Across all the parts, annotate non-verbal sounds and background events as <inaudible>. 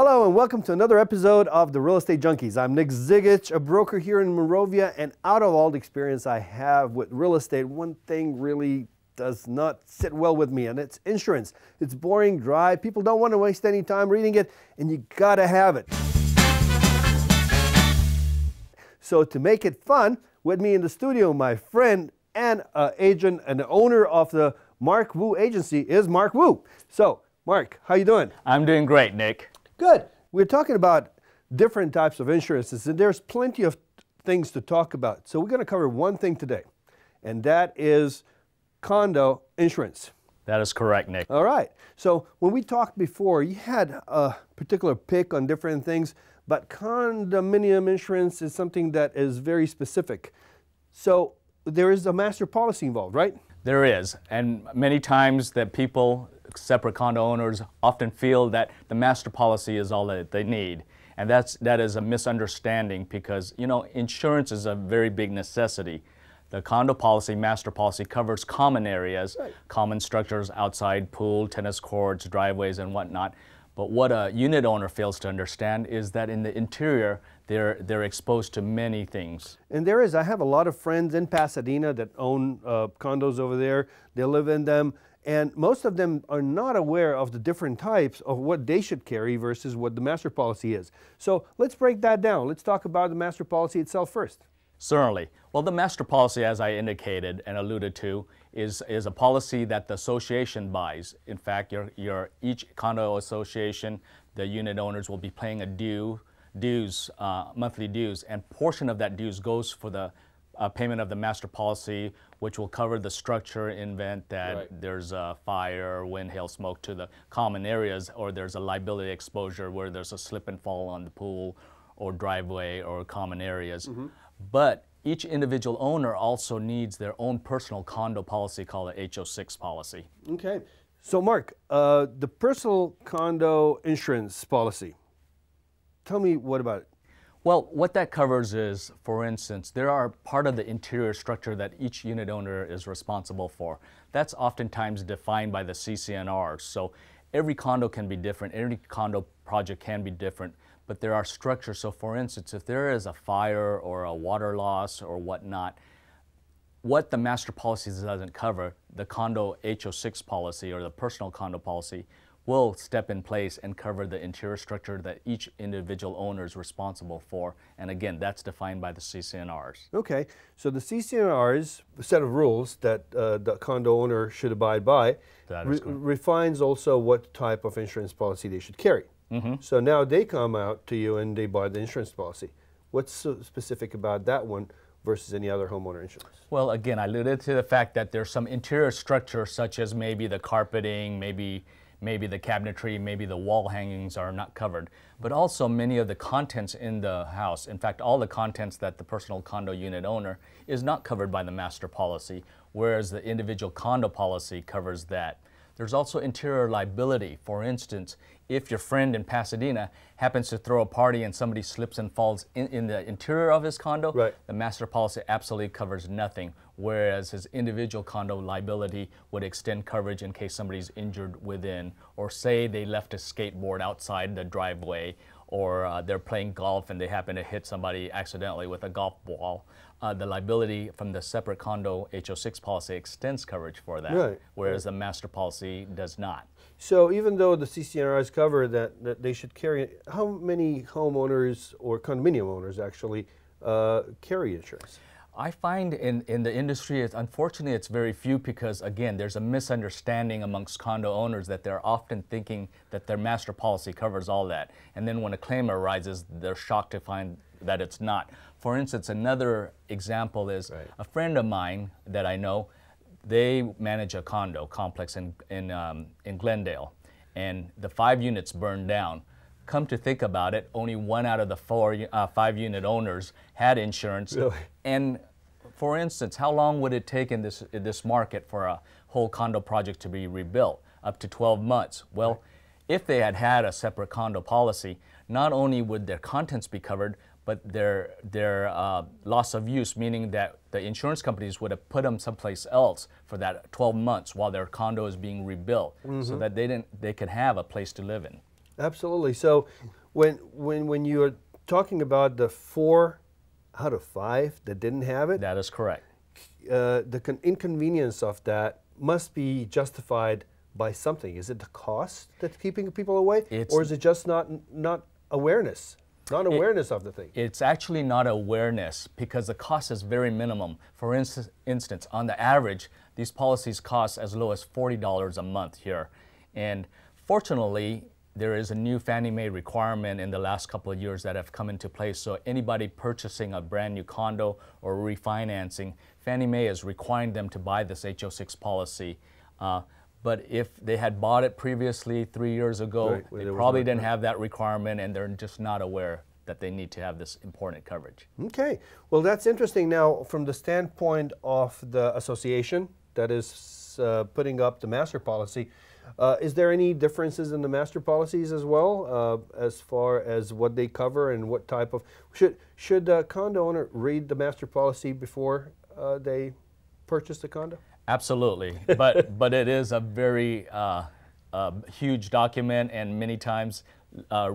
Hello and welcome to another episode of the Real Estate Junkies. I'm Nick Zigic, a broker here in Morovia, and out of all the experience I have with real estate, one thing really does not sit well with me, and it's insurance. It's boring, dry, people don't want to waste any time reading it, and you gotta have it. So to make it fun, with me in the studio, my friend and uh, agent and owner of the Mark Wu Agency is Mark Wu. So, Mark, how you doing? I'm doing great, Nick. Good. We're talking about different types of insurances, and there's plenty of things to talk about. So we're going to cover one thing today, and that is condo insurance. That is correct, Nick. All right. So when we talked before, you had a particular pick on different things, but condominium insurance is something that is very specific. So there is a master policy involved, right? There is, and many times that people, separate condo owners, often feel that the master policy is all that they need. And that's, that is a misunderstanding because, you know, insurance is a very big necessity. The condo policy, master policy, covers common areas, right. common structures, outside pool, tennis courts, driveways, and whatnot. But what a unit owner fails to understand is that in the interior, they're, they're exposed to many things. And there is. I have a lot of friends in Pasadena that own uh, condos over there. They live in them. And most of them are not aware of the different types of what they should carry versus what the master policy is. So let's break that down. Let's talk about the master policy itself first. Certainly. Well, the master policy, as I indicated and alluded to, is, is a policy that the association buys. In fact, your, your, each condo association, the unit owners will be paying a due, dues, uh, monthly dues, and portion of that dues goes for the uh, payment of the master policy, which will cover the structure in event that right. there's a fire, wind, hail, smoke to the common areas, or there's a liability exposure where there's a slip and fall on the pool or driveway or common areas. Mm -hmm. But each individual owner also needs their own personal condo policy called the HO6 policy. Okay. So, Mark, uh, the personal condo insurance policy, tell me what about it? Well, what that covers is, for instance, there are part of the interior structure that each unit owner is responsible for. That's oftentimes defined by the CCNR. So every condo can be different, every condo project can be different but there are structures. So for instance, if there is a fire or a water loss or whatnot, what the master policy doesn't cover, the condo HO6 policy or the personal condo policy will step in place and cover the interior structure that each individual owner is responsible for. And again, that's defined by the CCNRs. Okay, so the CCNRs, set of rules that uh, the condo owner should abide by, re refines also what type of insurance policy they should carry. Mm -hmm. So now they come out to you and they buy the insurance policy. What's so specific about that one versus any other homeowner insurance? Well, again, I alluded to the fact that there's some interior structure, such as maybe the carpeting, maybe maybe the cabinetry, maybe the wall hangings are not covered, but also many of the contents in the house. In fact, all the contents that the personal condo unit owner is not covered by the master policy, whereas the individual condo policy covers that. There's also interior liability. For instance, if your friend in Pasadena happens to throw a party and somebody slips and falls in, in the interior of his condo, right. the master policy absolutely covers nothing, whereas his individual condo liability would extend coverage in case somebody's injured within, or say they left a skateboard outside the driveway or uh, they're playing golf and they happen to hit somebody accidentally with a golf ball, uh, the liability from the separate condo HO6 policy extends coverage for that, right. whereas right. the master policy does not. So even though the CCNRIs cover that, that they should carry, how many homeowners or condominium owners actually uh, carry insurance? I find in, in the industry, it's, unfortunately, it's very few because, again, there's a misunderstanding amongst condo owners that they're often thinking that their master policy covers all that. And then when a claim arises, they're shocked to find that it's not. For instance, another example is right. a friend of mine that I know, they manage a condo complex in, in, um, in Glendale, and the five units burned down come to think about it, only one out of the four, uh, five unit owners had insurance. Really? And for instance, how long would it take in this, in this market for a whole condo project to be rebuilt? Up to 12 months. Well, right. if they had had a separate condo policy, not only would their contents be covered, but their, their uh, loss of use, meaning that the insurance companies would have put them someplace else for that 12 months while their condo is being rebuilt mm -hmm. so mm-hmm. that they, didn't, they could have a place to live in. Absolutely. So when, when, when you're talking about the four out of five that didn't have it. That is correct. Uh, the inconvenience of that must be justified by something. Is it the cost that's keeping people away, it's or is it just not not awareness? Not awareness it, of the thing. It's actually not awareness because the cost is very minimum. For instance, on the average, these policies cost as low as $40 a month here. And fortunately, there is a new Fannie Mae requirement in the last couple of years that have come into place. So anybody purchasing a brand new condo or refinancing, Fannie Mae is requiring them to buy this HO6 policy. Uh, but if they had bought it previously three years ago, right, well, they probably didn't have that requirement and they're just not aware that they need to have this important coverage. Okay. Well, that's interesting. Now, from the standpoint of the association that is uh, putting up the master policy. Uh, is there any differences in the master policies as well, uh, as far as what they cover and what type of should should condo owner read the master policy before uh, they purchase the condo? Absolutely, but <laughs> but it is a very uh, uh, huge document and many times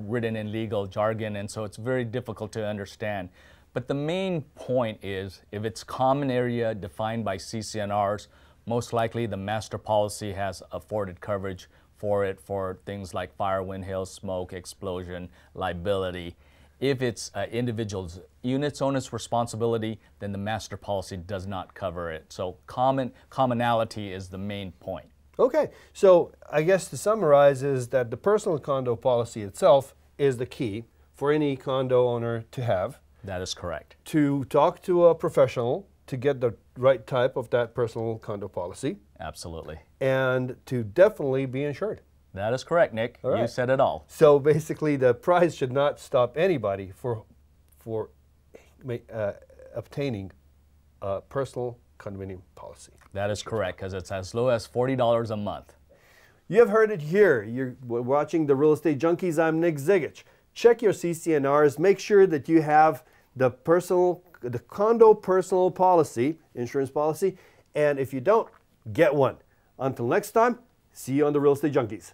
written in legal jargon, and so it's very difficult to understand. But the main point is if it's common area defined by CCNRs most likely the master policy has afforded coverage for it for things like fire, wind, hail, smoke, explosion, liability. If it's uh, individual's unit's owner's responsibility, then the master policy does not cover it. So common commonality is the main point. Okay, so I guess to summarize is that the personal condo policy itself is the key for any condo owner to have. That is correct. To talk to a professional to get the right type of that personal condo policy. Absolutely. And to definitely be insured. That is correct, Nick. Right. You said it all. So basically, the price should not stop anybody for for uh, obtaining a personal condominium policy. That is correct, because it's as low as forty dollars a month. You have heard it here. You're watching the Real Estate Junkies. I'm Nick Zigich. Check your CCNRs. Make sure that you have the personal the condo personal policy, insurance policy. And if you don't, get one. Until next time, see you on the Real Estate Junkies.